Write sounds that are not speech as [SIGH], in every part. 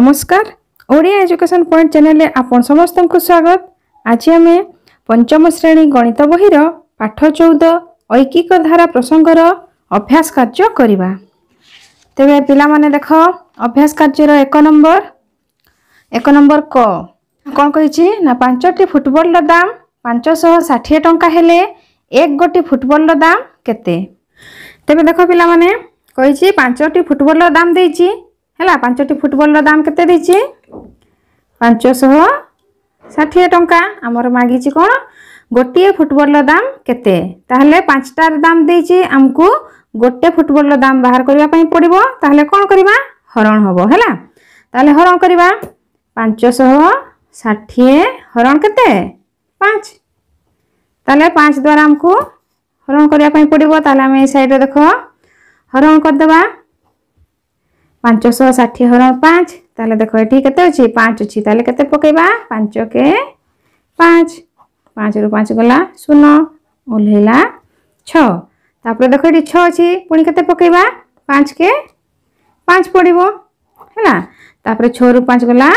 নমস্কার Odia education point ଚ୍ୟାନେଲରେ ଆପଣ ସମସ୍ତଙ୍କୁ ସ୍ୱାଗତ ଆଜି ଆମେ ପଞ୍ଚମ ଶ୍ରେଣୀ ଗଣିତ ବହିର ପାଠ ଚଉଦ ଐକିକ ଧାରା ପ୍ରସଙ୍ଗର ଅଭ୍ୟାସ କାର୍ଯ୍ୟ କରିବା ତେବେ ପିଲାମାନେ ଦେଖ ଅଭ୍ୟାସ କାର୍ଯ୍ୟର ଏକ ନମ୍ବର ଏକ ନମ୍ବର କ କ'ଣ କହିଛି ନା ପାଞ୍ଚଟି ଫୁଟବଲର ଦାମ ପାଞ୍ଚଶହ ଷାଠିଏ ଟଙ୍କା ହେଲେ ଏକ ଗୋଟି ଫୁଟବଲର ଦାମ କେତେ ତେବେ ଦେଖ ପିଲାମାନେ କହିଛି ପାଞ୍ଚଟି ଫୁଟବଲର ଦାମ ଦେଇଛି ହେଲା ପାଞ୍ଚଟି ଫୁଟବଲର ଦାମ କେତେ ଦେଇଛି ପାଞ୍ଚଶହ ଷାଠିଏ ଟଙ୍କା ଆମର ମାଗିଛି କ'ଣ ଗୋଟିଏ ଫୁଟବଲର ଦାମ କେତେ ତାହେଲେ ପାଞ୍ଚଟାର ଦାମ ଦେଇଛି ଆମକୁ ଗୋଟେ ଫୁଟବଲର ଦାମ ବାହାର କରିବା ପାଇଁ ପଡ଼ିବ ତାହେଲେ କ'ଣ କରିବା ହରଣ ହେବ ହେଲା ତାହେଲେ ହରଣ କରିବା ପାଞ୍ଚଶହ ଷାଠିଏ ହରଣ କେତେ ପାଞ୍ଚ ତାହେଲେ ପାଞ୍ଚ ଦ୍ୱାରା ଆମକୁ ହରଣ କରିବା ପାଇଁ ପଡ଼ିବ ତାହେଲେ ଆମେ ଏଇ ସାଇଡ଼୍ରେ ଦେଖ ହରଣ କରିଦେବା পাঁচশো ষাঠিয়ে হর পাঁচ তাহলে দেখো এটি কেতে অছি পাঁচ অছি তাহলে কেতে পকাইবা পাঁচ কে পাঁচ পাঁচরু পাঁচ গলা শূন্য ওহ্লাইলা ছ তাপরে দেখো এটি ছ অছি পুঁ কেতে পকাইবা পাঁচ কে পাঁচ পড়ব হ্যাঁ তাপরে ছ রু পাঁচ গলা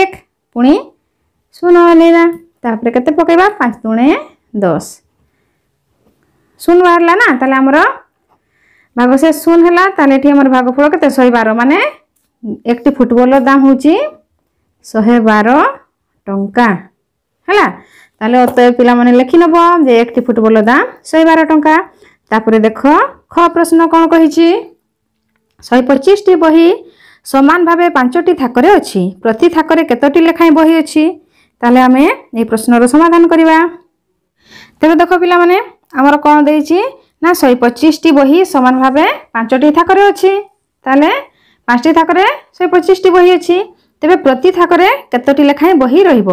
এক পুঁ শূন্য ওহ্লাইলা তাপরে কেতে পকাইবা পাঁচ দুণে দশ শূন্য বাহারা না তাহলে আমার ভাগশেষ শূন্য হল তাহলে এটি আমার ভাগফল কেতে শহে বার মানে একটি ফুটবলর দাম হচ্ছে শহে বার টঙ্কা হল তাহলে অতএব পিলামানে লেখি নেব যে একটি ফুটবলর দাম শহে বার টঙ্কা তাপরে দেখ খ প্রশ্ন কম কহিছি শহে পঁচিশটি বহি সমান ভাবে পাঁচটি থাকরে অছি প্রতি থাকরে কতটি লেখায় বহি অছি তাহলে আমি এই প্রশ্নর সমাধান করিবা তবে দেখো পিলামানে আমার কম দিয়েছি না শহে পঁচিশটি বহি সমানভাবে পাঁচটি থাকরে অছি তাহলে পাঁচটি থাকরে শহে পঁচিশটি বহি অছি তেবে প্রতি থাকরে কতটি লেখায় বহি রহব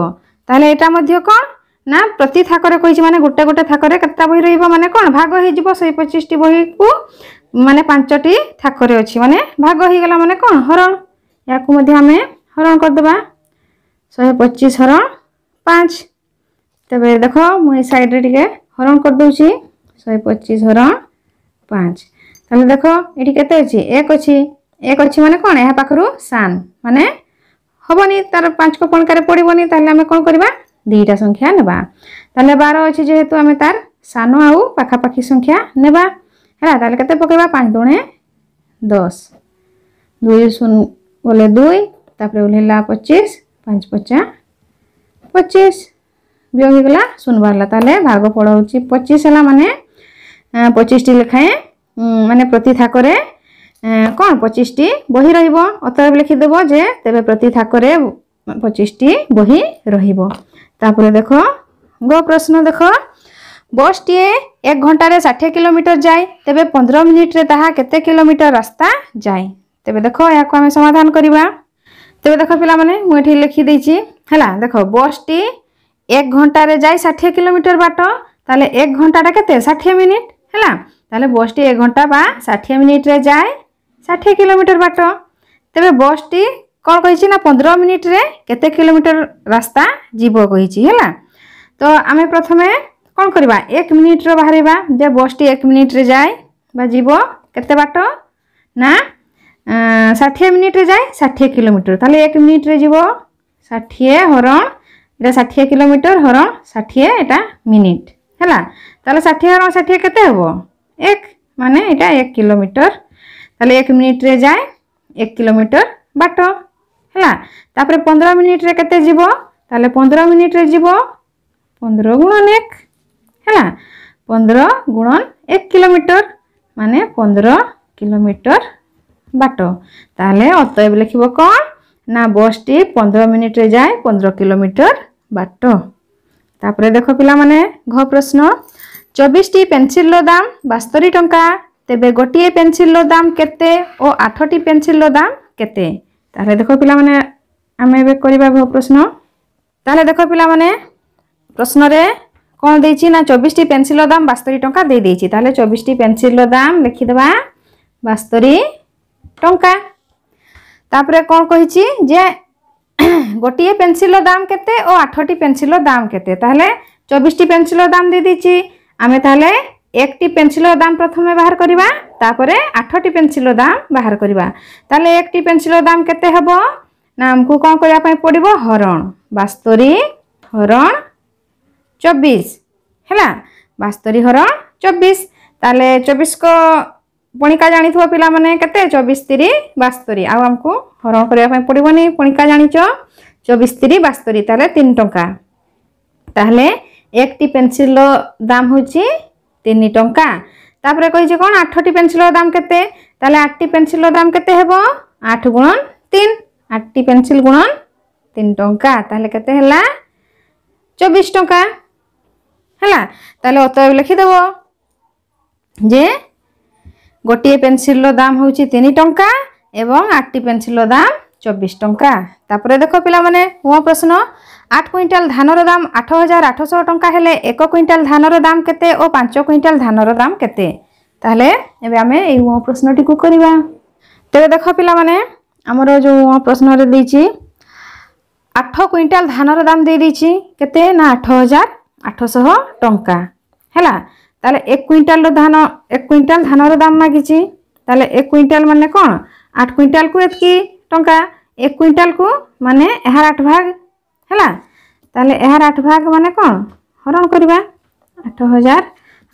তাহলে এটা মধ্যে কম না প্রতি থাকরে কইছি মানে গোটে গোটে থাকরে কতটা বহি রহব মানে কোন ভাগ হয়ে যাব শহে পঁচিশটি বহিকু মানে পাঁচটি থাকরে অছি মানে ভাগ হয়ে গলা মানে কোন হরণ ইয়াকু মধ্যে আমি হরণ করদেবা শহে পঁচিশ হরণ পাঁচ তবে দেখো মু এই সাইডে টিকে হরণ করে দেউছি शहे पचीस हरण पाँच तेल देख ये एक अच्छी एक अच्छी मान कौन यहाँ पाखु सान मान हेनी तार पांच कपणकार पड़बन आम कौन कर दीटा संख्या ने बार अच्छे जेहेतु आम तार सान आखापाखी संख्या ने कैसे पकड़ा पाँच दुणे दस दुई शून गले दुई तापर ओला पचीस पाँच पचा पचीस व्यय गला शून बाहर ताल भाग पड़ा पचीस है मानने পঁচিশটি লেখায়ে মানে প্রতি থাকরে কোণ পঁচিশটি বহি রহব অতএব লিখিদেব যে তেবে প্রতি থাকরে পঁচিশটি বহি রহব তাপরে দেখ গ প্রশ্ন দেখ বসটিয়ে এক ঘণ্টার ষাঠিয়ে কিলোমিটর যায় তেবে পনেরো মিনিটরে তাহা কেতে কিলোমিটর রাস্তা যায় তেবে দেখ এখন আমি সমাধান করা তেবে দেখ পিলা মানে মু এটি লিখিদেছি হ্যাঁ দেখ বসটি এক ঘণ্টার যায় ষাঠিয়ে কিলোমিটর বাট তাহলে এক ঘণ্টাটা কেতে ষাঠিয়ে মিনিট ହେଲା ତାହେଲେ ବସ୍ଟି ଏ ଘଣ୍ଟା ବା ଷାଠିଏ ମିନିଟ୍ରେ ଯାଏ ଷାଠିଏ କିଲୋମିଟର ବାଟ ତେବେ ବସ୍ଟି କ'ଣ କହିଛି ନା ପନ୍ଦର ମିନିଟ୍ରେ କେତେ କିଲୋମିଟର ରାସ୍ତା ଯିବ କହିଛି ହେଲା ତ ଆମେ ପ୍ରଥମେ କ'ଣ କରିବା ଏକ ମିନିଟ୍ର ବାହାରିବା ଯେ ବସ୍ଟି ଏକ ମିନିଟ୍ରେ ଯାଏ ବା ଯିବ କେତେ ବାଟ ନା ଷାଠିଏ ମିନିଟ୍ରେ ଯାଏ ଷାଠିଏ କିଲୋମିଟର ତାହେଲେ ଏକ ମିନିଟ୍ରେ ଯିବ ଷାଠିଏ ହରଣ এটা ষাঠিয়ে কিলোমিটার হরণ ষাঠিয়ে এটা মিনিট ହେଲା ତାହେଲେ ଷାଠିଏ ହରଣ ଷାଠିଏ କେତେ ହେବ ଏକ ମାନେ ଏଇଟା ଏକ କିଲୋମିଟର ତାହେଲେ ଏକ ମିନିଟ୍ରେ ଯାଏ ଏକ କିଲୋମିଟର ବାଟ ହେଲା ତାପରେ ପନ୍ଦର ମିନିଟ୍ରେ କେତେ ଯିବ ତାହେଲେ ପନ୍ଦର ମିନିଟ୍ରେ ଯିବ ପନ୍ଦର ଗୁଣନ ଏକ ହେଲା ପନ୍ଦର ଗୁଣନ ଏକ କିଲୋମିଟର ମାନେ ପନ୍ଦର କିଲୋମିଟର ବାଟ ତାହେଲେ ଅତଏବ ଲେଖିବ କ'ଣ ନା ବସ୍ଟି ପନ୍ଦର ମିନିଟ୍ରେ ଯାଏ ପନ୍ଦର କିଲୋମିଟର ବାଟ ତାପରେ ଦେଖ ପିଲାମାନେ ଘ ପ୍ରଶ୍ନ ଚବିଶଟି ପେନ୍ସିଲ୍ର ଦାମ ବାସ୍ତରୀ ଟଙ୍କା ତେବେ ଗୋଟିଏ ପେନ୍ସିଲ୍ର ଦାମ କେତେ ଓ ଆଠଟି ପେନ୍ସିଲ୍ର ଦାମ କେତେ ତାହେଲେ ଦେଖ ପିଲାମାନେ ଆମେ ଏବେ କରିବା ଘ ପ୍ରଶ୍ନ ତାହେଲେ ଦେଖ ପିଲାମାନେ ପ୍ରଶ୍ନରେ କ'ଣ ଦେଇଛି ନା ଚବିଶଟି ପେନ୍ସିଲ୍ର ଦାମ ବାସ୍ତରୀ ଟଙ୍କା ଦେଇଦେଇଛି ତାହେଲେ ଚବିଶଟି ପେନ୍ସିଲ୍ର ଦାମ ଲେଖିଦେବା ବାସ୍ତରୀ ଟଙ୍କା ତାପରେ କ'ଣ କହିଛି ଯେ [COUGHS] ଗୋଟିଏ ପେନସିଲ୍ର ଦାମ୍ କେତେ ଓ ଆଠଟି ପେନସିଲ୍ର ଦାମ୍ କେତେ ତାହେଲେ ଚବିଶଟି ପେନସିଲ୍ର ଦାମ୍ ଦେଇଦେଇଛି ଆମେ ତାହେଲେ একটি পেনসিলর দাম প্রথমে বাহার করা তাপরে আঠটি পেনসিলর দাম বাহার করা তাহলে একটি পেনসিলর দাম কেতে হব না আমি কম করা পড়ব হরণ বাস্তরি হরণ চব্বিশ হল বাস্তরি হরণ চব্বিশ তাহলে চব্বিশ পণিকা জাঁ পিলা মানে কেতে চব্বিশ তিরি বাস্তরি আমি হরণ করা পড়বনি পণিকা জাঁ চব্বিশ তিরি বাস্তরি তাহলে তিন টঙ্কা তাহলে একটি পেনসিল দাম হচ্ছে তিন টঙ্কা তাপরে কে কোণ আঠটি পেনসিল দাম কেতে তাহলে আটটি পেনসিল দাম কেতে হব আট গুণন তিন আটটি পেনসিল গুণন তিন টঙ্কা তাহলে কেতে হল চব্বিশ টঙ্কা হল তাহলে অত লিখিদেব যে ଗୋଟିଏ ପେନସିଲ୍ର ଦାମ୍ ହେଉଛି ତିନି ଟଙ୍କା ଏବଂ ଆଠଟି ପେନସିଲ୍ର ଦାମ୍ ଚବିଶ ଟଙ୍କା ତାପରେ ଦେଖ ପିଲାମାନେ ନୂଆ ପ୍ରଶ୍ନ ଆଠ କୁଇଣ୍ଟାଲ ଧାନର ଦାମ ଆଠ ହଜାର ଆଠଶହ ଟଙ୍କା ହେଲେ ଏକ କୁଇଣ୍ଟାଲ ଧାନର ଦାମ କେତେ ଓ ପାଞ୍ଚ କୁଇଣ୍ଟାଲ ଧାନର ଦାମ କେତେ ତାହେଲେ ଏବେ ଆମେ ଏଇ ନୂଆ ପ୍ରଶ୍ନଟିକୁ କରିବା ତେବେ ଦେଖ ପିଲାମାନେ ଆମର ଯେଉଁ ନୂଆ ପ୍ରଶ୍ନରେ ଦେଇଛି ଆଠ କୁଇଣ୍ଟାଲ ଧାନର ଦାମ ଦେଇଦେଇଛି କେତେ ନା ଆଠ ହଜାର ଆଠଶହ ଟଙ୍କା ହେଲା ତାହେଲେ ଏକ କୁଇଣ୍ଟାଲର ଧାନ ଏକ କୁଇଣ୍ଟାଲ ଧାନର ଦାମ ମାଗିଛି ତାହେଲେ ଏକ କୁଇଣ୍ଟାଲ ମାନେ କ'ଣ ଆଠ କୁଇଣ୍ଟାଲକୁ ଏତିକି ଟଙ୍କା ଏକ କୁଇଣ୍ଟାଲକୁ ମାନେ ଏହାର ଆଠ ଭାଗ ହେଲା ତାହେଲେ ଏହାର ଆଠ ଭାଗ ମାନେ କ'ଣ ହରଣ କରିବା ଆଠ ହଜାର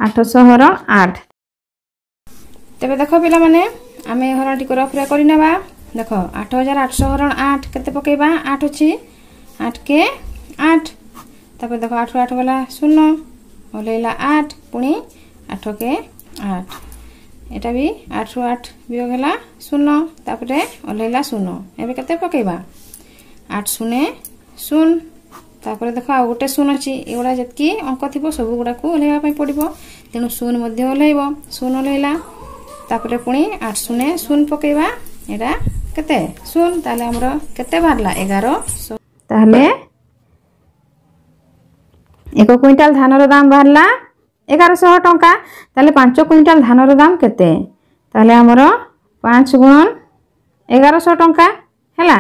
ଆଠଶହର ଆଠ ତେବେ ଦେଖ ପିଲାମାନେ ଆମେ ହରଣଟିକୁ ରଫରେ କରିନେବା ଦେଖ ଆଠ ହଜାର ଆଠଶହ ହରଣ ଆଠ କେତେ ପକାଇବା ଆଠ ଅଛି ଆଠ କେ ଆଠ ତାପରେ ଦେଖ ଆଠରୁ ଆଠ ଗଲା ଶୂନ ଭଲେଇଲା ଆଠ ପୁଣି ଆଠକେ ଆଠ এটা বি আঠ রু আঠ বিয়োগ হল শূন্য তাপরে অলাইলা শূন্য এবার কেতে পকাইবা আঠ শূন্য শূন্য তাপরে দেখ আউ গোটে শূন্য অছি এগুলা যেতকি অঙ্ক থিব সবুগুড়া ওলাইবা পড়ব তেণু শূন্য মধ্যে ওলাইব শূন্য ওলাইলা তাপরে পুনি আঠ শূন্য শূন্য পকাইবা এটা কেতে শূন্য তাহলে আমার কেতে বাহারা এগার তাহলে ଏକ କୁଇଣ୍ଟାଲ ଧାନର ଦାମ ବାହାରିଲା ଏଗାରଶହ ଟଙ୍କା ତାହେଲେ ପାଞ୍ଚ କୁଇଣ୍ଟାଲ ଧାନର ଦାମ କେତେ ତାହେଲେ ଆମର ପାଞ୍ଚ ଗୁଣ ଏଗାରଶହ ଟଙ୍କା ହେଲା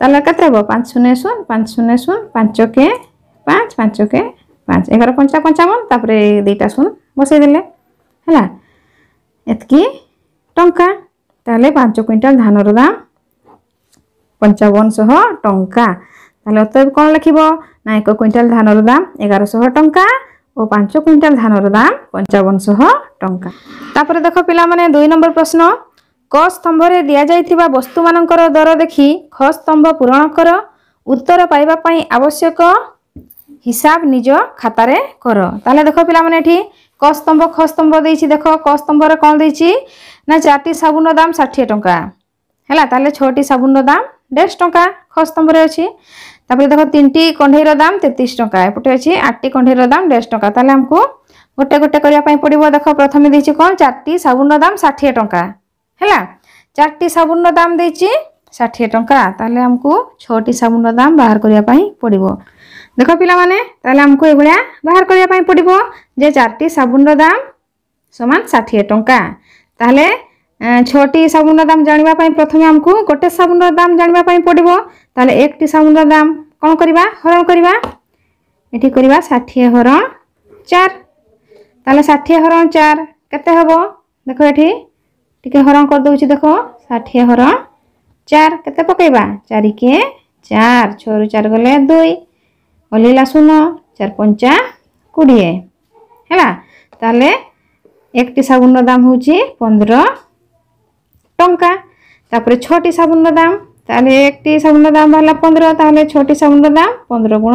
ତାହେଲେ କେତେ ହେବ ପାଞ୍ଚ ଶୂନ୍ୟ ଶୂନ ପାଞ୍ଚ ଶୂନ୍ୟ ଶୂନ ପାଞ୍ଚ କେ ପାଞ୍ଚ ପାଞ୍ଚ କେ ପାଞ୍ଚ ଏଗାର ପଞ୍ଚା ପଞ୍ଚାବନ ତାପରେ ଦୁଇଟା ଶୂନ ବସେଇଦେଲେ ହେଲା ଏତିକି ଟଙ୍କା ତାହେଲେ ପାଞ୍ଚ କୁଇଣ୍ଟାଲ ଧାନର ଦାମ ପଞ୍ଚାବନଶହ ଟଙ୍କା ତାହେଲେ ଅତଏବ କ'ଣ ଲେଖିବ ନା ଏକ କ୍ୱିଣ୍ଟାଲ ଧାନର ଦାମ ଏଗାରଶହ ଟଙ୍କା ଓ ପାଞ୍ଚ କ୍ୱିଣ୍ଟାଲ ଧାନର ଦାମ ପଞ୍ଚାବନଶହ ଟଙ୍କା ତାପରେ ଦେଖ ପିଲାମାନେ ଦୁଇ ନମ୍ବର ପ୍ରଶ୍ନ କ ସ୍ତମ୍ଭରେ ଦିଆଯାଇଥିବା ବସ୍ତୁମାନଙ୍କର ଦର ଦେଖି ଖ ସ୍ତମ୍ଭ ପୂରଣ କର ଉତ୍ତର ପାଇବା ପାଇଁ ଆବଶ୍ୟକ ହିସାବ ନିଜ ଖାତାରେ କର ତାହେଲେ ଦେଖ ପିଲାମାନେ ଏଠି କ ସ୍ତମ୍ଭ ଖ ସ୍ତମ୍ଭ ଦେଇଛି ଦେଖ କ ସ୍ତମ୍ଭରେ କ'ଣ ଦେଇଛି ନା ଚାରିଟି ସାବୁନର ଦାମ ଷାଠିଏ ଟଙ୍କା ହେଲା ତାହେଲେ ଛଅଟି ସାବୁନର ଦାମ ଦେଢ଼ଶହ ଟଙ୍କା স্তম্ভরে অছি তাপরে দেখ তিনটি কণ্ঠেইর দাম তেত্রিশ টাকা এপটে অছি আটটি কণ্ঠেইর দাম দেড়শ টাকা তাহলে আমি গোটে গোটে করা পড়ব দেখ প্রথমে দিয়েছি কম চারটি সাবুনর দাম ষাঠিয়ে টাকা হ্যাঁ চারটি সাবুনর দাম দিয়েছি ষাঠিয়ে টাকা তাহলে আমি ছটি সাবুনর দাম বাহার করা পড়ব দেখ পিলামানে তাহলে আমি এইভাবে বাহার করা পড়ব যে চারটি সাবুনর দাম সমান ষাঠিয়ে টাকা তাহলে ছটি সাবুনর দাম জাঁয়া প্রথমে আমি গোটে সাবুনর দাম জাঁয়া পড়ব তাহলে একটি সাবুনর দাম কম করা হরণ করা এটি করা ষাঠিয়ে হরণ চার তাহলে ষাঠিয়ে হরণ চার কেতে হব দেখো এটি টিকে হরণ করেদেছি দেখো ষাঠিয়ে হরণ চার কেতে পকাইবা চারিকে চার ছরু চার গলে দুই অলিলা শূন্য চার পঞ্চা কোড়িয়ে হ্যাঁ তাহলে একটি সাবুনর দাম হচ্ছে পনেরো ଟଙ୍କା ତାପରେ ଛଅଟି ସାବୁନର ଦାମ ତାହେଲେ একটি ସାବୁନର ଦାମ ହେଲା ପନ୍ଦର ତାହେଲେ ଛଅଟି ସାବୁନର ଦାମ ପନ୍ଦର ଗୁଣ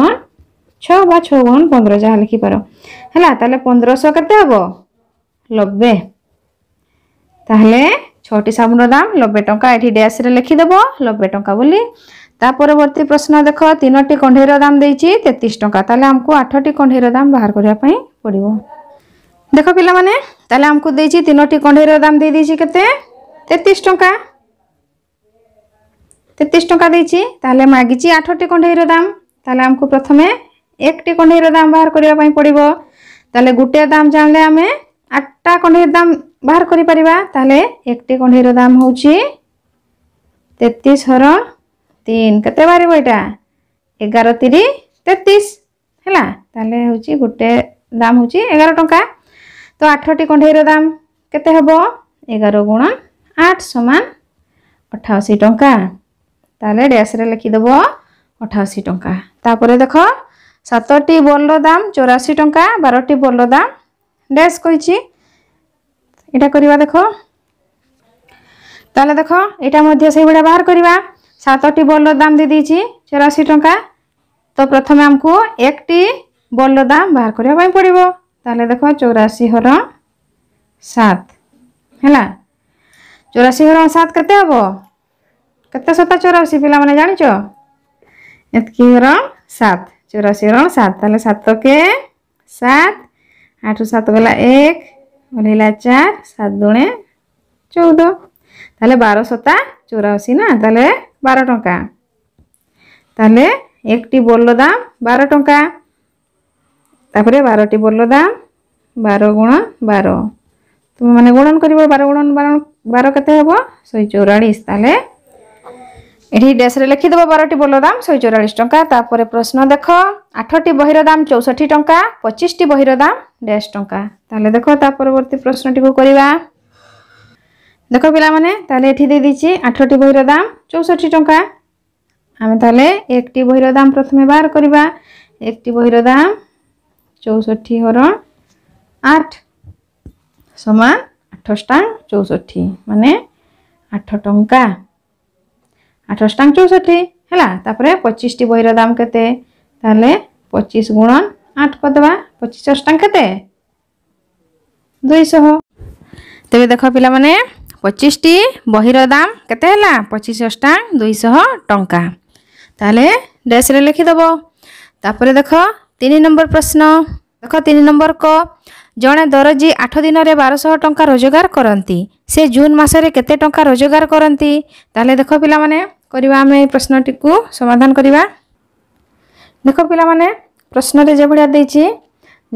ଛଅ ବା ଛଅ ଗୁଣ ପନ୍ଦର ଯାହା ଲେଖିପାର ହେଲା ତାହେଲେ ପନ୍ଦରଶହ କେତେ ହେବ ନବେ ତାହେଲେ ଛଅଟି ସାବୁନର ଦାମ ନବେ ଟଙ୍କା ଏଠି ଡ୍ୟାସ୍ରେ ଲେଖିଦେବ ନବେ ଟଙ୍କା ବୋଲି ତା ପରବର୍ତ୍ତୀ ପ୍ରଶ୍ନ ଦେଖ ତିନୋଟି କଣ୍ଢେଇର ଦାମ ଦେଇଛି ତେତିଶ ଟଙ୍କା ତାହେଲେ ଆମକୁ ଆଠଟି କଣ୍ଢେଇର ଦାମ ବାହାର କରିବା ପାଇଁ ପଡ଼ିବ ଦେଖ ପିଲାମାନେ ତାହେଲେ ଆମକୁ ଦେଇଛି ତିନୋଟି କଣ୍ଢେଇର ଦାମ ଦେଇ ଦେଇଛି କେତେ তেত্রিশ টঙ্কা তেত্রিশ টঙ্কা দিয়েছি তাহলে মাগিছি আঠটি কণ্ঠেইর দাম তাহলে আমি প্রথমে একটি কণ্ঠেইর দাম বাহার করা পড়ব তাহলে গোটে দাম জানলে আমি আটটা কণ্ঠেইর দাম বাহার করে পারা তাহলে একটি কণ্ঠেইর দাম হচ্ছে তেত্রিশ হরণ তিন কেতে বাহার এটা এগারো তিরি তেত্রিশ ହେଲା ତାହେଲେ ହେଉଛି ଗୋଟେ ଦାମ୍ ହେଉଛି ଏଗାର ଟଙ୍କା ତ ଆଠଟି କଣ୍ଢେଇର ଦାମ୍ କେତେ ହେବ ଏଗାର ଗୁଣ আট সমান অঠাশি টঙ্কা তাহলে ড্যাশে লিখিদেব অঠাশি টঙ্কা তাপরে দেখ সাতটি বলর দাম চৌরাশি টঙ্কা বারোটি বলর দাম ড্যাশ কইছি এটা করিবা দেখ তাহলে দেখ এটা মধ্যে সেইভাবে বাহার করিবা সাতটি বলর দাম দিয়ে দিয়েছি চৌরাশি টঙ্কা তো প্রথমে আমাকে একটি বলর দাম বাহার করা পড়ব তাহলে দেখ চৌরাশি হর সাত হ্যাঁ चौराशी घर सात कत हम कत सता चौराशी पे मैंने जान एतक घर सात चौराशी घर सात सात तो के सात आठ सात गला एक ओल्हला चार सात दुणे चौदह तेल बार सता चौराशी ना तो बार टाँह तेल एक बोलो दाम बार टाँह तापर बारोटी बोलो दाम बार गुण बार तुम मैंने गुणन कर बार गुणन बार বার কেতে হব শহে চৌরাশ তাহলে এটি ড্যাসরে লিখিদেব বারোটি বইর দাম শহে চৌরাশ টঙ্কা তাপরে প্রশ্ন দেখ আঠটি বইর দাম চৌষঠি টঙ্কা পঁচিশটি বইর দাম ড্যাশ টঙ্কা তাহলে দেখ তা পরবর্তী প্রশ্নটি করা দেখ পিলামানে তাহলে এটি দিয়ে দিচ্ছি আঠটি বইর দাম চৌষঠি টঙ্কা আমি তাহলে একটি বইর দাম প্রথমে বার করা একটি বইর দাম চৌষঠি হরণ আট সমান आठटा चौष्टि मान आठ टा आठटा चौष्टि है पचीस टी बहर दाम के पचीस गुण आठ करदे पचिश टाँग के तेज देख पे पचीस टी बहर दाम के पचीस टाँग दुईश टा तेल ड्रेस लिखिदेव तापर देख तीन नंबर प्रश्न देख तीन नंबर क ଜଣେ ଦରଜି ଆଠ ଦିନରେ ବାରଶହ ଟଙ୍କା ରୋଜଗାର କରନ୍ତି ସେ ଜୁନ୍ ମାସରେ କେତେ ଟଙ୍କା ରୋଜଗାର କରନ୍ତି ତାହେଲେ ଦେଖ ପିଲାମାନେ କରିବା ଆମେ ଏ ପ୍ରଶ୍ନଟିକୁ ସମାଧାନ କରିବା ଦେଖ ପିଲାମାନେ ପ୍ରଶ୍ନରେ ଯେଭଳିଆ ଦେଇଛି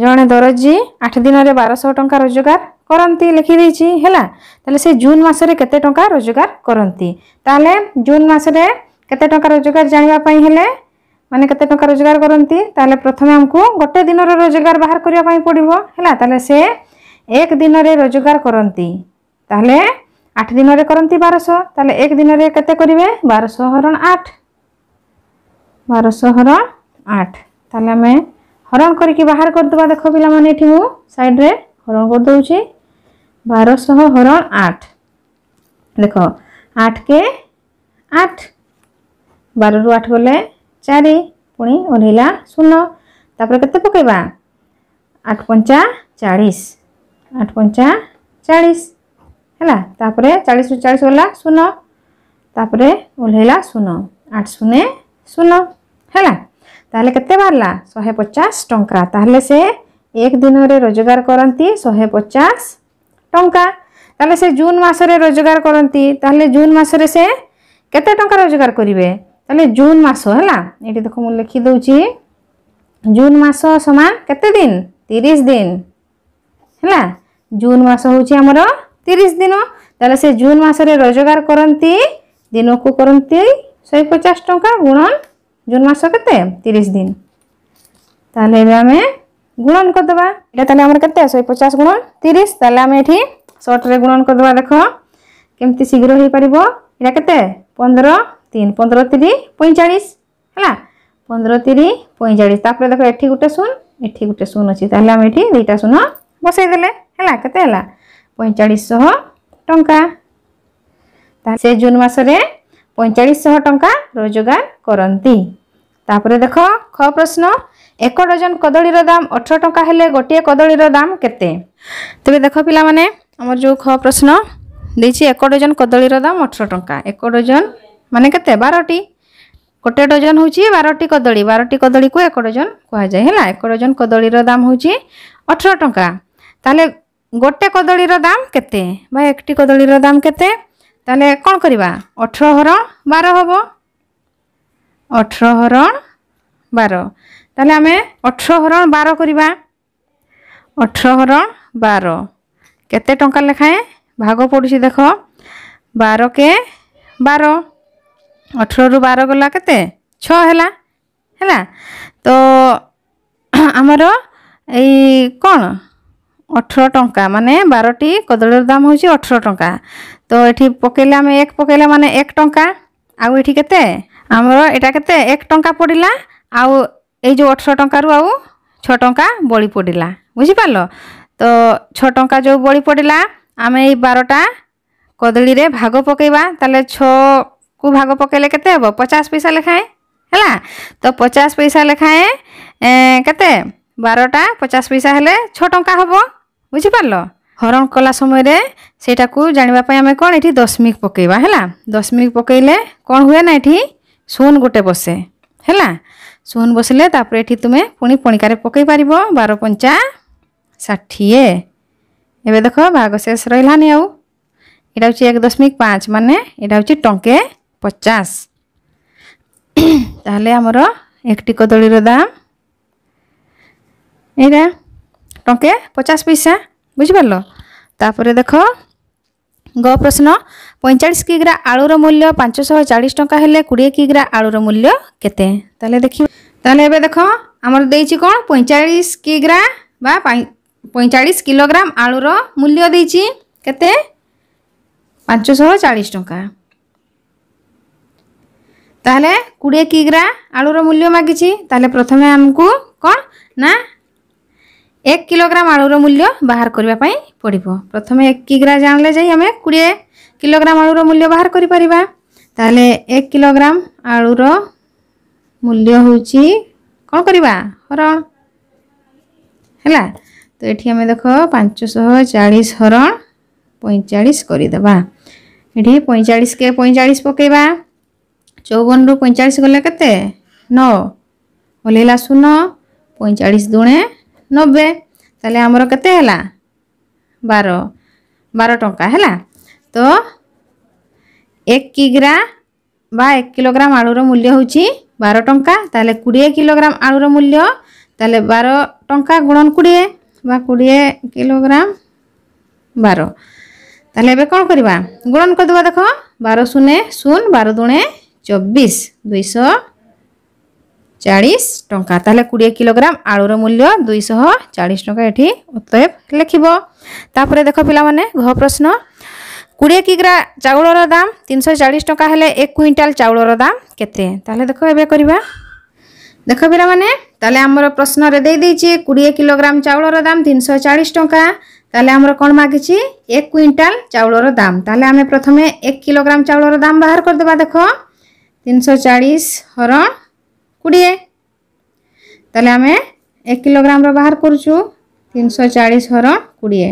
ଜଣେ ଦରଜି ଆଠ ଦିନରେ ବାରଶହ ଟଙ୍କା ରୋଜଗାର କରନ୍ତି ଲେଖିଦେଇଛି ହେଲା ତାହେଲେ ସେ ଜୁନ୍ ମାସରେ କେତେ ଟଙ୍କା ରୋଜଗାର କରନ୍ତି ତାହେଲେ ଜୁନ୍ ମାସରେ କେତେ ଟଙ୍କା ରୋଜଗାର ଜାଣିବା ପାଇଁ ହେଲେ ମାନେ କେତେ ଟଙ୍କା ରୋଜଗାର କରନ୍ତି ତାହେଲେ ପ୍ରଥମେ ଆମକୁ ଗୋଟେ ଦିନର ରୋଜଗାର ବାହାର କରିବା ପାଇଁ ପଡ଼ିବ ହେଲା ତାହେଲେ ସେ ଏକ ଦିନରେ ରୋଜଗାର କରନ୍ତି ତାହେଲେ ଆଠ ଦିନରେ କରନ୍ତି ବାରଶହ ତାହେଲେ ଏକ ଦିନରେ କେତେ କରିବେ ବାରଶହ ହରଣ ଆଠ ବାରଶହ ହରଣ ଆଠ ତାହେଲେ ଆମେ ହରଣ କରିକି ବାହାର କରିଦେବା ଦେଖ ପିଲାମାନେ ଏଠି ମୁଁ ସାଇଡ଼୍ରେ ହରଣ କରିଦେଉଛି ବାରଶହ ହରଣ ଆଠ ଦେଖ ଆଠକେ ଆଠ বারো আট গেলে चार पुणी ओल्हला शून तापर के पक आठ पंचा चालीस आठ पंचा चालीस हैपर चालीस चालीस गला शून तापर ओल्हला शून आठ शून शून है कते बाहरला शहे पचास टाँह तेल से एक दिन में रोजगार करती शहे पचास टाँह तेल से जून मस रोजगार करती जून मस रोजगार करेंगे ତାହେଲେ ଜୁନ୍ ମାସ ହେଲା ଏଇଠି ଦେଖ ମୁଁ ଲେଖିଦେଉଛି ଜୁନ୍ ମାସ ସମାନ କେତେ ଦିନ ତିରିଶ ଦିନ ହେଲା ଜୁନ୍ ମାସ ହେଉଛି ଆମର ତିରିଶ ଦିନ ତାହେଲେ ସେ ଜୁନ୍ ମାସରେ ରୋଜଗାର କରନ୍ତି ଦିନକୁ କରନ୍ତି ଶହେ ପଚାଶ ଟଙ୍କା ଗୁଣ ଜୁନ୍ ମାସ କେତେ ତିରିଶ ଦିନ ତାହେଲେ ଏବେ ଆମେ গুণন করদেবা এটা তাহলে আমার কত শহে পচাশ গুণ তিরিশ তাহলে আমি এটি সর্টরে গুণন করদেবা দেখ কেমতি শীঘ্র হয়ে পাব এটা কত পনেরো তিন পনেরো তিরি পঁয়চাশ হ্যাঁ পনেরো তিরি পঁয়চাশ তাপরে দেখো এটি গোটে শূন্য এটি গোটে শূন্য অছি তাহলে আমি এটি দুইটা শূন্য বসাই দেলে হ্যাঁ কত হল পঁয়চাশশহ টঙ্কা তাহলে সে জুন মাসরে পঁয়চাশশহ টঙ্কা রোজগার করতে তাপরে দেখ খ প্রশ্ন এক ডজন কদলীর দাম অঠর টঙ্কা হলে গোটিয়ে কদলীর দাম কেতে তবে দেখ পিলা মানে আমার যে খ প্রশ্ন ଦେଇଛି ଏକ ଡଜନ କଦଳୀର ଦାମ ଅଠର ଟଙ୍କା ଏକ ଡଜନ ମାନେ କେତେ ବାରଟି ଗୋଟେ ଡଜନ୍ ହେଉଛି ବାରଟି କଦଳୀ ବାରଟି କଦଳୀକୁ ଏକ ଡଜନ୍ କୁହାଯାଏ ହେଲା ଏକ ଡଜନ୍ କଦଳୀର ଦାମ ହେଉଛି ଅଠର ଟଙ୍କା ତାହେଲେ ଗୋଟେ କଦଳୀର ଦାମ କେତେ ବା ଏକଟି କଦଳୀର ଦାମ କେତେ ତାହେଲେ କ'ଣ କରିବା ଅଠର ହରଣ ବାର ହେବ ଅଠର ହରଣ ବାର ତାହେଲେ ଆମେ ଅଠର ହରଣ ବାର କରିବା ଅଠର ହରଣ ବାର କେତେ ଟଙ୍କା ଲେଖାଏଁ ଭାଗ ପଡ଼ୁଛି ଦେଖ ବାରକେ ବାର ଅଠରରୁ ବାର ଗଲା କେତେ ଛଅ ହେଲା ହେଲା ତ ଆମର ଏଇ କ'ଣ ଅଠର ଟଙ୍କା ମାନେ ବାରଟି କଦଳୀର ଦାମ ହେଉଛି ଅଠର ଟଙ୍କା ତ ଏଠି ପକାଇଲେ ଆମେ ଏକ ପକାଇଲେ ମାନେ ଏକ ଟଙ୍କା ଆଉ ଏଠି କେତେ ଆମର ଏଇଟା କେତେ ଏକ ଟଙ୍କା ପଡ଼ିଲା ଆଉ ଏଇ ଯେଉଁ ଅଠର ଟଙ୍କାରୁ ଆଉ ଛଅ ଟଙ୍କା ବଳି ପଡ଼ିଲା ବୁଝିପାରିଲ ତ ଛଅ ଟଙ୍କା ଯେଉଁ ବଳି ପଡ଼ିଲା ଆମେ ଏଇ ବାରଟା କଦଳୀରେ ଭାଗ ପକେଇବା ତାହେଲେ ଛଅ को भाग पकेले के पचास पैसा लिखाए है तो पचास पैसा लेखाएं कते बारटा पचास पैसा हेले छः टाँह हम बुझिपारल हरण कला समय से को कौन ये दशमिक पकईवा है दशमिक पकेले कौन हुए ना ये सुन गोटे बसे है शून बसले तुम्हें पुणी पणिकार पक पार बार पंचा षाठिए एवं देख शेष रही आऊ ये एक दशमिक पाँच मान ये टंके ପଚାଶ ତାହେଲେ ଆମର একটি কদলীর দাম এইটা টঙ্কে পচাশ পয়সা বুঝিপারল তাপরে দেখ গ প্রশ্ন পঁয়চাশ কিগ্রা আলুর মূল্য পাঁচশহ চাশ টঙ্কা হলে কোড়িয়ে কিগ্রা আলুর মূল্য কেতে তাহলে দেখি তাহলে এবার দেখ আমার দিয়েছি কোণ পঁয়চাশ কিগ্রা বা পঁয়চাশ কিলোগ্রাম আলুর মূল্য দিয়েছি কেতে পাঁচশহ চাশ টঙ্কা ତାହେଲେ କୋଡ଼ିଏ କିଗ୍ରା ଆଳୁର ମୂଲ୍ୟ ମାଗିଛି ତାହେଲେ ପ୍ରଥମେ ଆମକୁ କ'ଣ ନା ଏକ କିଲୋଗ୍ରାମ ଆଳୁର ମୂଲ୍ୟ ବାହାର କରିବା ପାଇଁ ପଡ଼ିବ ପ୍ରଥମେ ଏକ କିଗ୍ରା ଜାଣିଲେ ଯାଇ ଆମେ କୋଡ଼ିଏ କିଲୋଗ୍ରାମ ଆଳୁର ମୂଲ୍ୟ ବାହାର କରିପାରିବା ତାହେଲେ ଏକ କିଲୋଗ୍ରାମ ଆଳୁର ମୂଲ୍ୟ ହେଉଛି କ'ଣ କରିବା ହରଣ ହେଲା ତ ଏଠି ଆମେ ଦେଖ ପାଞ୍ଚଶହ ଚାଳିଶ ହରଣ ପଇଁଚାଳିଶ କରିଦେବା ଏଠି ପଇଁଚାଳିଶକେ ପଇଁଚାଳିଶ ପକାଇବା ଚଉବନରୁ ପଇଁଚାଳିଶ ଗଲେ କେତେ ନଅ ଓହ୍ଲେଇଲା ଶୂନ ପଇଁଚାଳିଶ ଦୁଣେ ନବେ ତାହେଲେ ଆମର କେତେ ହେଲା ବାର ବାର ଟଙ୍କା ହେଲା ତ ଏକ କିଗ୍ରା বা এক কিলোগ্রাম আলুর মূল্য হচ্ছে বার টঙ্কা তাহলে কোড়িয়ে কিলোগ্রাম আলুর মূল্য তাহলে বার টঙ্কা গুণন কোড়িয়ে বা কোড়িয়ে কিলোগ্রাম বার তাহলে এবার কম করা গুণন করেদেবা দেখ বার শূন্য শূন্য বার দুণে চব্বিশ দুইশ চাশ টঙ্কা তাহলে কোড়িয়ে কিলোগ্রাম আলুর মূল্য দুইশ চাশ টঙ্কা এটি অতএব লেখিব তাপরে দেখ পিলামানে ঘ প্রশ্ন কোড়িয়ে কিগ্রা চাউলর দাম তিনশ চাশ টঙ্কা হলে এক কুইন্টাল চাউলর দাম কেতে তাহলে দেখ এবে করা দেখ পিলামানে তাহলে আমার প্রশ্নরে দিয়েছি কোড়িয়ে কিলোগ্রাম চাউলর দাম তিনশ চাশ টঙ্কা তাহলে আমার কোণ মাগিছি এক কুইন্টাল চাউলর দাম তাহলে আমি প্রথমে এক কিলোগ্রাম চাউলর দাম বাহার করেদেবা দেখ तीन सौ चालीस हरण कोड़े तेल आम एक किलोग्राम बाहर करुचु सौ चालीस हरण कोड़े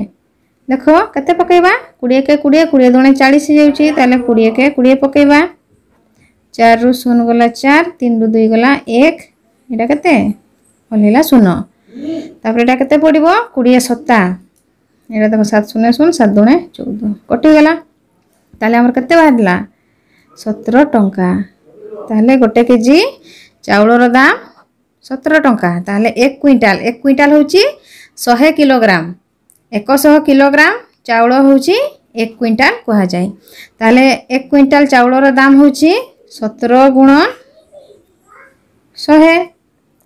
देख के पकईवा कोड़े के कोड़े कोड़े दुणे चालीस जाए कोड़े के कोड़े पकईवा चार रु शून गला चार तीन रु दुई गला एक यहाँ के हल्ला शून तापर यहाँ के पड़ब कोड़े सत्ता यहाँ देख सात शून्य शून सात दुणे चौदह कटिगला तेल आम के बाहर सतर टाँह তাহলে গোটে কেজি চাউলর দাম সতের টঙ্কা তাহলে এক কুইন্টাল এক কুইন্টাল হচ্ছে শহে কিলোগ্রাম একশহ কিলোগ্রাম চাউল হচ্ছে এক কুইন্টাল কুহযায় তাহলে এক কুইন্টাল চাউলর দাম হচ্ছে সতের গুণ শহে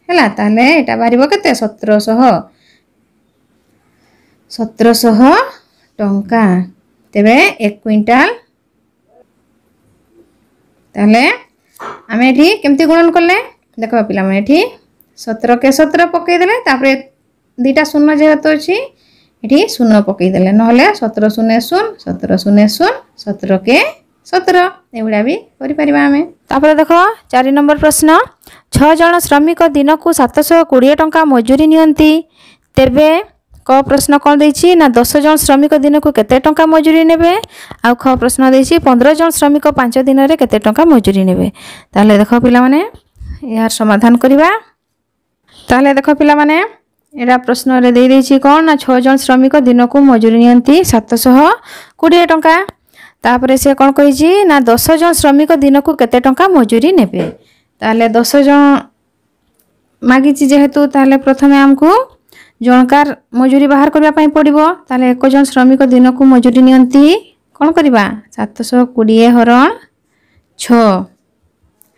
ହେଲା ତାହେଲେ ଏଇଟା ବାହାରିବ କେତେ ସତରଶହ ସତରଶହ ଟଙ୍କା ତେବେ ଏକ କୁଇଣ୍ଟାଲ ତାହେଲେ ଆମେ ଏଠି କେମିତି ଗୁଣନ କଲେ ଦେଖ ପିଲାମାନେ ଏଠି ସତରକେ ସତର ପକାଇଦେଲେ ତାପରେ ଦୁଇଟା ଶୂନ ଯେହେତୁ ଅଛି ଏଠି ଶୂନ ପକାଇଦେଲେ ନହେଲେ ସତର ଶୂନ୍ୟ ଶୂନ ସତର ଶୂନ୍ୟ ଶୂନ ସତରକେ ସତର ଏଭଳିଆ ବି କରିପାରିବା ଆମେ ତାପରେ ଦେଖ ଚାରି ନମ୍ବର ପ୍ରଶ୍ନ ଛଅ ଜଣ ଶ୍ରମିକ ଦିନକୁ ସାତଶହ କୋଡ଼ିଏ ଟଙ୍କା ମଜୁରୀ ନିଅନ୍ତି ତେବେ ক প্রশ্ন କ'ଣ ଦେଇଛି ନା ଦଶ ଜଣ ଶ୍ରମିକ ଦିନକୁ କେତେ ଟଙ୍କା ମଜୁରୀ ନେବେ ଆଉ ଖ ପ୍ରଶ୍ନ ଦେଇଛି ପନ୍ଦର ଜଣ ଶ୍ରମିକ ପାଞ୍ଚ ଦିନରେ କେତେ ଟଙ୍କା ମଜୁରୀ ନେବେ ତାହେଲେ ଦେଖ ପିଲାମାନେ ଏହାର ସମାଧାନ କରିବା ତାହେଲେ ଦେଖ ପିଲାମାନେ ଏଇଟା ପ୍ରଶ୍ନରେ ଦେଇଦେଇଛି କ'ଣ ନା ଛଅ ଜଣ ଶ୍ରମିକ ଦିନକୁ ମଜୁରୀ ନିଅନ୍ତି ସାତଶହ କୋଡ଼ିଏ ଟଙ୍କା ତାପରେ ସେ କ'ଣ କହିଛି ନା ଦଶ ଜଣ ଶ୍ରମିକ ଦିନକୁ କେତେ ଟଙ୍କା ମଜୁରୀ ନେବେ ତାହେଲେ ଦଶ ଜଣ ମାଗିଛି ଯେହେତୁ ତାହେଲେ ପ୍ରଥମେ ଆମକୁ জনকার মজুরি বাহার করা পড়ব তাহলে একজন শ্রমিক দিনক মজুরি নিয়ন্তি কম করা সাতশহ কোড়িয়ে হরণ ছ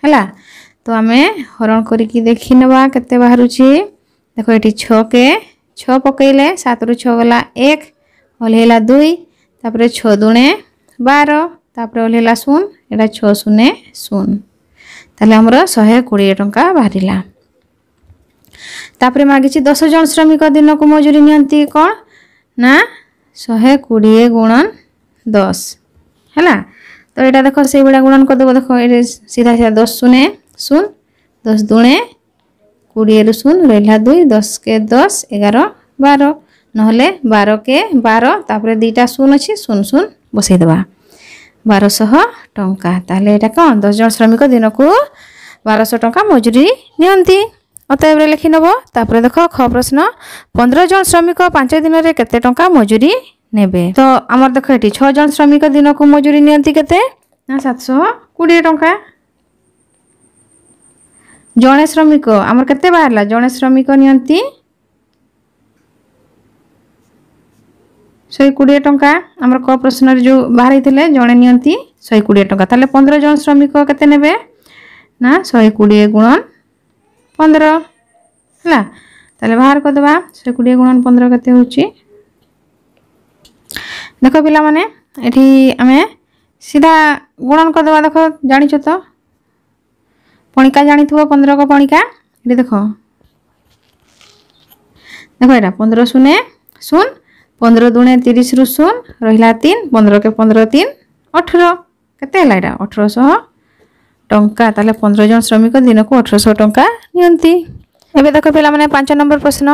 ହେଲା ତ ଆମେ ହରଣ କରିକି ଦେଖିନେବା କେତେ ବାହାରୁଛି ଦେଖ ଏଠି ଛଅ କେ ଛଅ ପକେଇଲେ ସାତରୁ ଛଅ ଗଲା ଏକ ଓହ୍ଲେଇଲା ଦୁଇ ତାପରେ ଛଅ ଦୁଣେ ବାର ତାପରେ ଓହ୍ଲେଇଲା ଶୂନ ଏଇଟା ଛଅ ଶୂନ ଶୂନ ତାହେଲେ ଆମର ଶହେ କୋଡ଼ିଏ ଟଙ୍କା ବାହାରିଲା ତାପରେ ମାଗିଛି ଦଶ ଜଣ ଶ୍ରମିକ ଦିନକୁ ମଜୁରୀ ନିଅନ୍ତି କ'ଣ ନା ଶହେ କୋଡ଼ିଏ ଗୁଣନ ଦଶ ହେଲା ତ ଏଇଟା ଦେଖ ସେଇଭଳିଆ ଗୁଣନ କରିଦେବ ଦେଖ ଏଇଠି ସିଧା ସିଧା ଦଶ ଶୂନ ଶୂନ ଦଶ ଦୁଣେ କୋଡ଼ିଏରୁ ଶୂନ ରହିଲା ଦୁଇ ଦଶ କେ ଦଶ ଏଗାର ବାର ନହେଲେ ବାର କେ ବାର ତାପରେ ଦୁଇଟା ଶୂନ ଅଛି ଶୂନ ଶୂନ ବସେଇଦେବା ବାରଶହ ଟଙ୍କା ତାହେଲେ ଏଇଟା କ'ଣ ଦଶ ଜଣ ଶ୍ରମିକ ଦିନକୁ ବାରଶହ ଟଙ୍କା ମଜୁରୀ ନିଅନ୍ତି অতএবরে লিখি নেব তাপরে দেখ খ প্রশ্ন পনেরো জন শ্রমিক পাঁচ দিনের কেতে টঙ্কা মজুরি নেবে তো আমার দেখ এটি ছ জন শ্রমিক দিনকু মজুরি নিয়ন্তি কেতে না সাতশহ কোড়িয়ে টঙ্কা জনে শ্রমিক আমার কেতে বাহারা জনে শ্রমিক নিয়ন্তি ଶହେ କୋଡ଼ିଏ ଟଙ୍କା ଆମର କ ପ୍ରଶ୍ନରେ ଯେଉଁ ବାହାରିଥିଲେ ଜଣେ ନିଅନ୍ତି ଶହେ କୋଡ଼ିଏ ଟଙ୍କା ତାହେଲେ ପନ୍ଦର ଜଣ ଶ୍ରମିକ କେତେ ନେବେ ନା ଶହେ କୋଡ଼ିଏ ଗୁଣ ପନ୍ଦର ହେଲା ତାହେଲେ ବାହାର କରିଦେବା ଶହେ କୋଡ଼ିଏ ଗୁଣନ ପନ୍ଦର କେତେ ହେଉଛି ଦେଖ ପିଲାମାନେ ଏଠି ଆମେ ସିଧା ଗୁଣନ କରିଦେବା ଦେଖ ଜାଣିଛ ତ ପଣିକା ଜାଣିଥିବ ପନ୍ଦରକ ପଣିକା ଏଠି ଦେଖ ଦେଖ ଏଇଟା ପନ୍ଦର ଶୂନ ଶୂନ ପନ୍ଦର ଦୁଣେ ତିରିଶରୁ ଶୂନ ରହିଲା ତିନି ପନ୍ଦରକେ ପନ୍ଦର ତିନି ଅଠର କେତେ ହେଲା ଏଇଟା ଅଠରଶହ ଟଙ୍କା ତାହେଲେ ପନ୍ଦର ଜଣ ଶ୍ରମିକ ଦିନକୁ ଅଠରଶହ ଟଙ୍କା ନିଅନ୍ତି ଏବେ ଦେଖ ପିଲାମାନେ ପାଞ୍ଚ ନମ୍ବର ପ୍ରଶ୍ନ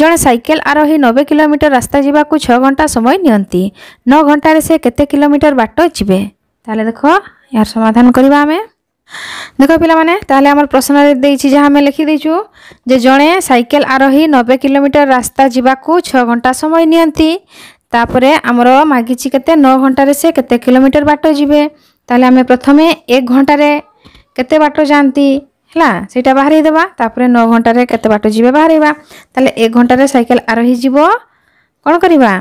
ଜଣେ ସାଇକେଲ ଆରୋହୀ ନବେ କିଲୋମିଟର ରାସ୍ତା ଯିବାକୁ ଛଅ ଘଣ୍ଟା ସମୟ ନିଅନ୍ତି ନଅ ଘଣ୍ଟାରେ ସେ କେତେ କିଲୋମିଟର ବାଟ ଯିବେ ତାହେଲେ ଦେଖ ଏହାର ସମାଧାନ କରିବା ଆମେ ଦେଖ ପିଲାମାନେ ତାହେଲେ ଆମର ପ୍ରଶ୍ନରେ ଦେଇଛି ଯାହା ଆମେ ଲେଖିଦେଇଛୁ ଯେ ଜଣେ ସାଇକେଲ ଆରୋହୀ ନବେ କିଲୋମିଟର ରାସ୍ତା ଯିବାକୁ ଛଅ ଘଣ୍ଟା ସମୟ ନିଅନ୍ତି ତାପରେ ଆମର ମାଗିଛି କେତେ ନଅ ଘଣ୍ଟାରେ ସେ କେତେ କିଲୋମିଟର ବାଟ ଯିବେ ତାହେଲେ ଆମେ ପ୍ରଥମେ ଏକ ଘଣ୍ଟାରେ କେତେ ବାଟ ଯାଆନ୍ତି ହେଲା ସେଇଟା ବାହାରେଇ ଦେବା ତାପରେ ନଅ ଘଣ୍ଟାରେ କେତେ ବାଟ ଯିବେ ବାହାରେଇବା ତାହେଲେ ଏକ ଘଣ୍ଟାରେ ସାଇକେଲ ଆରୋହୀ ଯିବ କ'ଣ କରିବା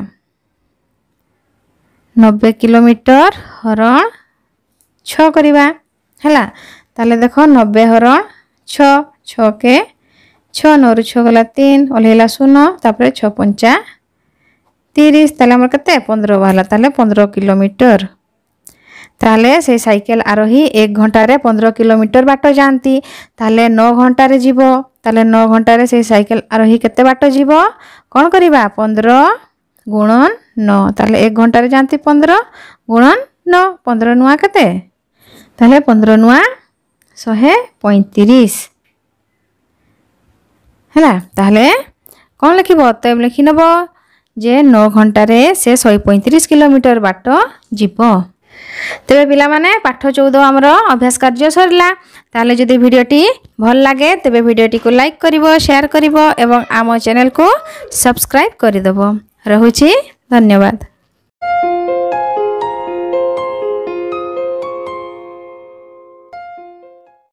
ନବେ କିଲୋମିଟର ହରଣ ଛଅ କରିବା ହେଲା ତାହେଲେ ଦେଖ ନବେ ହରଣ ଛଅ ଛଅକେ ଛଅ ନଅରୁ ଛଅ ଗଲା ତିନି ଓହ୍ଲେଇଲା ଶୂନ ତାପରେ ଛଅ ପଞ୍ଚା ତିରିଶ ତାହେଲେ ଆମର କେତେ ପନ୍ଦର ବାହାରିଲା ତାହେଲେ ପନ୍ଦର କିଲୋମିଟର তাহলে সেই সাইকেল আরোহী এক ঘন্টারে পনেরো কিলোমিটার বাট যাতে তাহলে ন ঘন্টারে যাব তাহলে ন ঘন্টারে সেই সাইকেল আরোহী কেতে বাট যাব কোণ করা পনেরো গুণন ন তাহলে এক ঘন্টারে যাতে পনেরো গুণন ন পনেরো নূয়া কেতে তাহলে পনেরো নূয়া শহে পঁয়ত্রিশ ହେଲା ତାହେଲେ କ'ଣ ଲେଖିବ ତ ଲେଖିନେବ ଯେ ନଅ ଘଣ୍ଟାରେ ସେ ଶହେ ପଇଁତିରିଶ କିଲୋମିଟର ବାଟ ଯିବ ତେବେ ପିଲାମାନେ ପାଠ ଚଉଦ ଆମର ଅଭ୍ୟାସ କାର୍ଯ୍ୟ ସରିଲା ତାହେଲେ ଯଦି ଭିଡ଼ିଓଟି ଭଲ ଲାଗେ ତେବେ ଭିଡ଼ିଓଟିକୁ ଲାଇକ୍ କରିବ ସେୟାର କରିବ ଏବଂ ଆମ ଚ୍ୟାନେଲକୁ ସବସ୍କ୍ରାଇବ୍ କରିଦେବ ରହୁଛି ଧନ୍ୟବାଦ